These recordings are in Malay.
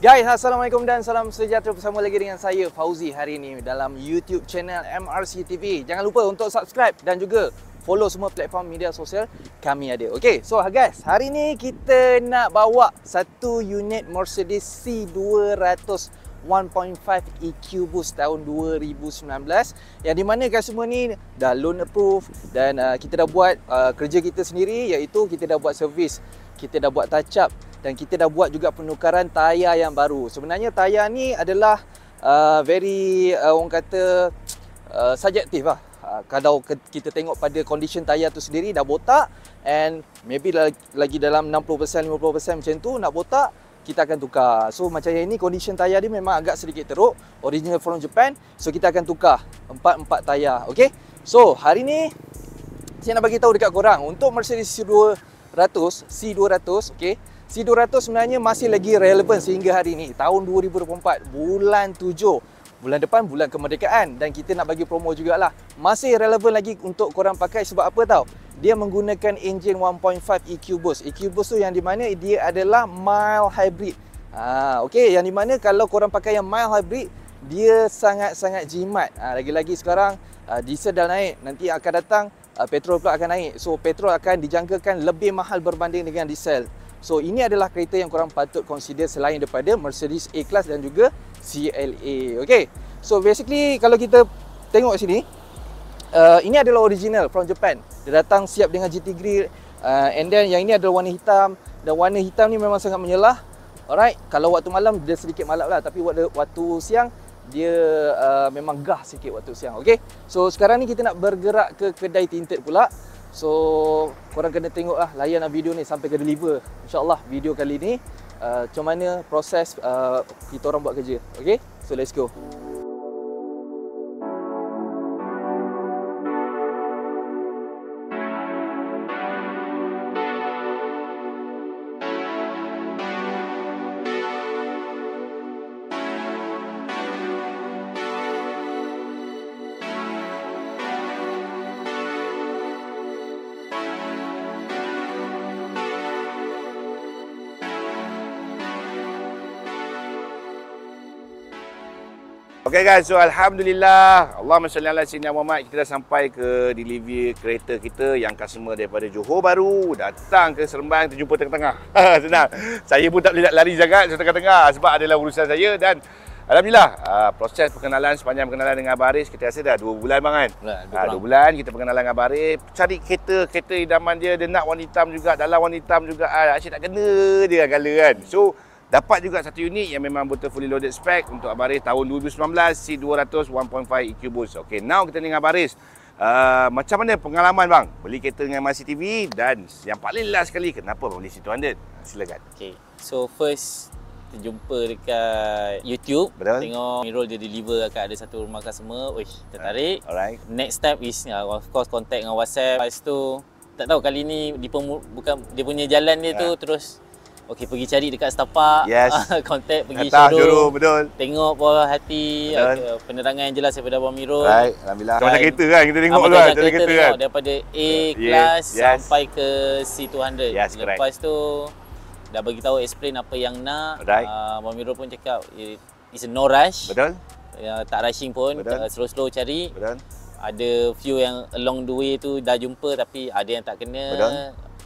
Guys, Assalamualaikum dan salam sejahtera bersama lagi dengan saya Fauzi hari ini dalam YouTube channel MRC TV. Jangan lupa untuk subscribe dan juga follow semua platform media sosial kami ada. Okay, so ha, guys, hari ini kita nak bawa satu unit Mercedes C200 1.5 EQ bus tahun 2019 yang di mana guys semua ni dah loan approve dan uh, kita dah buat uh, kerja kita sendiri iaitu kita dah buat servis kita dah buat touch up dan kita dah buat juga penukaran tayar yang baru. Sebenarnya tayar ni adalah uh, very uh, orang kata uh, subjective lah. Uh, kalau kita tengok pada condition tayar tu sendiri dah botak and maybe lagi dalam 60% 50% macam tu nak botak kita akan tukar. So macam yang ini condition tayar dia memang agak sedikit teruk original from Japan. So kita akan tukar empat empat tayar. Okay. So hari ni saya nak bagi tahu dekat korang untuk Mercedes C200 C200 okay C200 sebenarnya masih lagi relevan sehingga hari ini tahun 2024 bulan 7 bulan depan bulan kemerdekaan dan kita nak bagi promo jugalah masih relevan lagi untuk korang pakai sebab apa tau dia menggunakan enjin 1.5 EQ Boost EQ Boost tu yang di mana dia adalah mild hybrid ha, okay. yang di mana kalau korang pakai yang mild hybrid dia sangat-sangat jimat ha, lagi-lagi sekarang ha, diesel dah naik nanti akan datang ha, petrol pula akan naik so petrol akan dijangkakan lebih mahal berbanding dengan diesel So ini adalah kereta yang korang patut consider selain daripada Mercedes A-Class dan juga CLA. Okay. So basically kalau kita tengok sini, uh, ini adalah original from Japan. Dia datang siap dengan GT grill uh, and then yang ini adalah warna hitam dan warna hitam ni memang sangat menyelah. Alright, kalau waktu malam dia sedikit malap lah tapi waktu, waktu siang dia uh, memang gah sikit waktu siang. Okay. So sekarang ni kita nak bergerak ke kedai tinted pula. So korang kena tengok lah layan lah video ni sampai ke deliver InsyaAllah video kali ni uh, Macam mana proses uh, kita orang buat kerja Okay so let's go Okay guys, so Alhamdulillah Allah SWT Allah SWT Muhammad Kita dah sampai ke delivery kereta kita Yang customer daripada Johor Baru Datang ke Seremban terjumpa tengah-tengah Senang Saya pun tak boleh nak lari sangat ke tengah-tengah Sebab adalah urusan saya dan Alhamdulillah ah, proses perkenalan sepanjang perkenalan dengan Baris kita rasa dah 2 bulan bang kan. Ah 2 bulan kita perkenalan dengan Baris, cari kereta, kereta idaman dia, dia nak warna hitam juga, dalam warna hitam juga. Ah asyik tak kena dia kala kan. So Dapat juga satu unit yang memang betul fully loaded spec untuk Abaris tahun 2019 C200 1.5 EQ Boost. Okay, now kita dengar Abaris. Uh, macam mana pengalaman bang beli kereta dengan Masi TV dan yang paling last sekali kenapa bang beli C200? Silakan. Okay, so first jumpa dekat YouTube Betul. tengok Mirul dia deliver dekat ada satu rumah customer wish tertarik uh, alright next step is ya, of course contact dengan WhatsApp lepas tu tak tahu kali ni dia pemu- bukan dia punya jalan dia uh. tu ya. terus okey pergi cari dekat setapak yes. contact pergi Atas, betul. tengok buah hati okay, eh, penerangan jelas daripada Abang Miro right. Alhamdulillah macam right. kereta kan kita tengok dulu ah, kan macam kereta tengok, daripada A kan. class yes. sampai ke C200 yes, lepas correct. tu dah bagi tahu explain apa yang nak right. uh, Abang pun cakap it's a no rush betul Ya, tak rushing pun, slow-slow cari. Betul. Ada few yang along the way tu dah jumpa tapi ada yang tak kena. Betul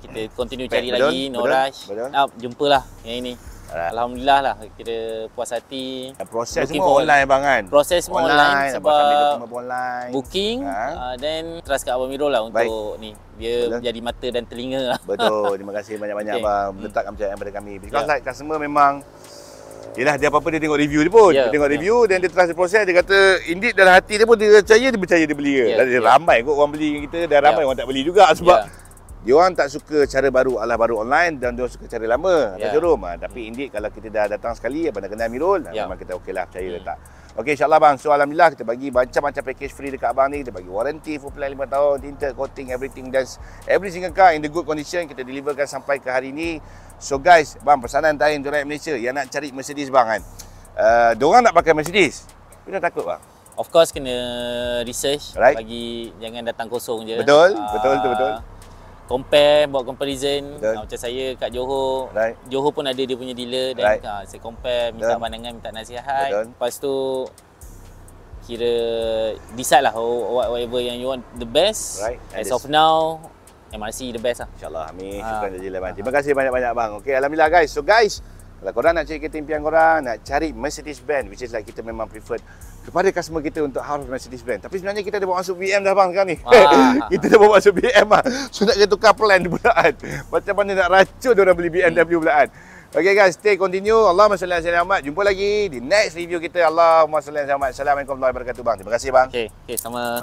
kita eh, continue cari Badon. lagi no Badon. rush Badon. Ah, jumpalah yang ini Alright. alhamdulillah lah kita puas hati ya, proses booking semua online bang kan proses online, online sebab online. booking ha? uh, then trust ke abang Mirul lah untuk Baik. ni dia betul. jadi mata dan telinga lah. betul terima kasih banyak-banyak okay. bang meletakkan hmm. percayaan pada kami because yeah. like customer memang Yelah dia apa-apa dia tengok review dia pun yeah, Dia tengok yeah. review Dan dia trust the process Dia kata indeed dalam hati dia pun Dia percaya dia percaya dia beli yeah, Dan dia yeah. ramai kot orang beli dengan kita Dan ramai yeah. orang tak beli juga Sebab yeah. Diorang tak suka cara baru ala baru online dan dia suka cara lama. Yeah. Jerum. Ha, ah, tapi hmm. indik kalau kita dah datang sekali apa nak kena Amirul, yeah. Ya. memang kita okeylah percaya hmm. tak. Okey insyaAllah bang. So Alhamdulillah kita bagi macam-macam package free dekat abang ni. Kita bagi warranty full plan 5 tahun, tinted, coating, everything. Dan every single car in the good condition kita deliverkan sampai ke hari ni. So guys, bang pesanan tayin untuk Malaysia yang nak cari Mercedes bang kan. Uh, eh, diorang nak pakai Mercedes. Kita takut bang. Of course kena research. Right. Bagi jangan datang kosong je. Betul, ah, betul tu betul compare buat comparison ha, macam saya kat Johor right. Johor pun ada dia punya dealer dan right. ha, saya compare minta pandangan minta nasihat Betul. lepas tu kira decide lah oh, whatever yang you want the best right. as of now MRC the best lah insyaAllah amin ha. syukur jadi lebat terima kasih banyak-banyak bang okay, Alhamdulillah guys so guys kalau korang nak cari kereta impian korang nak cari Mercedes Benz which is like kita memang preferred kepada customer kita untuk harus Mercedes Benz. Tapi sebenarnya kita dah bawa masuk BM dah bang sekarang ni. Ah. ah, ah. kita dah bawa masuk BM ah. So nak kena tukar plan pula kan. Macam mana nak racun orang beli BMW pula kan. Okay guys, stay continue. Allah masalah selamat. Jumpa lagi di next review kita. Allah masalah selamat. Assalamualaikum warahmatullahi wabarakatuh bang. Terima kasih bang. Okay, okay sama.